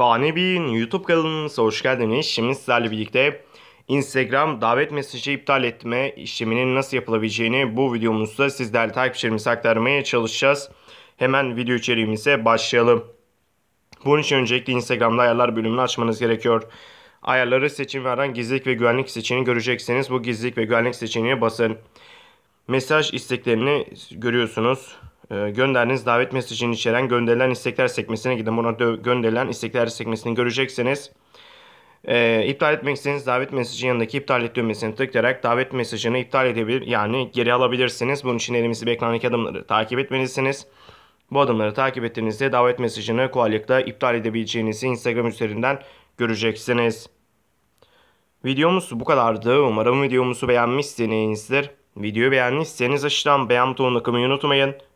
Fani Bey'in YouTube kanalımıza hoş geldiniz. Şimdi sizlerle birlikte Instagram davet mesajı iptal etme işleminin nasıl yapılabileceğini bu videomuzda sizlerle takipçilerimize aktarmaya çalışacağız. Hemen video içeriğimize başlayalım. Bunun için öncelikle Instagram'da ayarlar bölümünü açmanız gerekiyor. Ayarları seçim veren gizlilik ve güvenlik seçeneğini göreceksiniz. Bu gizlilik ve güvenlik seçeneğine basın. Mesaj isteklerini görüyorsunuz. Ee, gönderdiğiniz davet mesajını içeren gönderilen istekler sekmesine gidin. Buna gönderilen istekler sekmesini göreceksiniz. E, iptal etmek istediğiniz davet mesajı yanındaki iptal et düğmesini tıklayarak davet mesajını iptal edebilir yani geri alabilirsiniz. Bunun için elimizde beklenenlik adımları takip etmelisiniz. Bu adımları takip ettiğinizde davet mesajını kolaylıkla iptal edebileceğinizi Instagram üzerinden göreceksiniz. Videomuz bu kadardı. Umarım videomuzu beğenmişsinizdir. Videoyu beğendiyseniz aşağıdan beğen butonuna tıklamayı unutmayın.